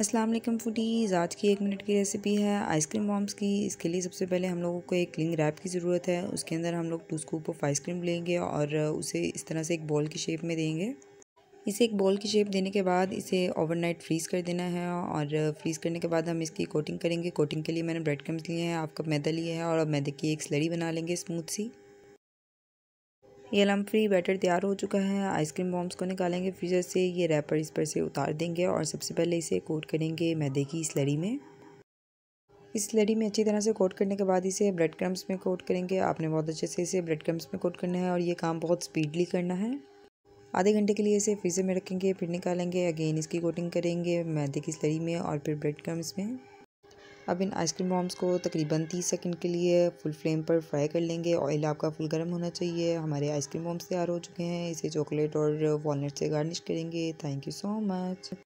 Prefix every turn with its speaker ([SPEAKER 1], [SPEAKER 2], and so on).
[SPEAKER 1] अस्सलाम वालेकुम फूडीज़ आज की एक मिनट की रेसिपी है आइसक्रीम बॉम्स की इसके लिए सबसे पहले हम लोगों को एक क्लिंग रैप की ज़रूरत है उसके अंदर हम लोग टू स्कूप ऑफ आइसक्रीम लेंगे और उसे इस तरह से एक बॉल की शेप में देंगे इसे एक बॉल की शेप देने के बाद इसे ओवरनाइट फ्रीज़ कर देना है और फ्रीज़ करने के बाद हम इसकी कोटिंग करेंगे कोटिंग के लिए मैंने ब्रेड क्रम्स लिए हैं आपका मैदा लिया है और मैदे की एक स्लरी बना लेंगे स्मूथ सी ये लम फ्री बैटर तैयार हो चुका है आइसक्रीम बॉम्ब्स को निकालेंगे फ्रीजर से ये रैपर इस पर से उतार देंगे और सबसे पहले इसे कोट करेंगे मैदे की स्लड़ी में इस लड़ी में अच्छी तरह से कोट करने के बाद इसे ब्रेड क्रम्स में कोट करेंगे आपने बहुत अच्छे से इसे ब्रेड क्रम्स में कोट करना है और ये काम बहुत स्पीडली करना है आधे घंटे के लिए इसे फ्रीज़र में रखेंगे फिर निकालेंगे अगेन इसकी कोटिंग करेंगे मैदे की स्लड़ी में और फिर ब्रेड क्रम्स में अब इन आइसक्रीम बॉम्स को तकरीबन तीस सेकंड के लिए फुल फ्लेम पर फ्राई कर लेंगे ऑयल आपका फुल गर्म होना चाहिए हमारे आइसक्रीम बॉम्स तैयार हो चुके हैं इसे चॉकलेट और वॉलट से गार्निश करेंगे थैंक यू सो मच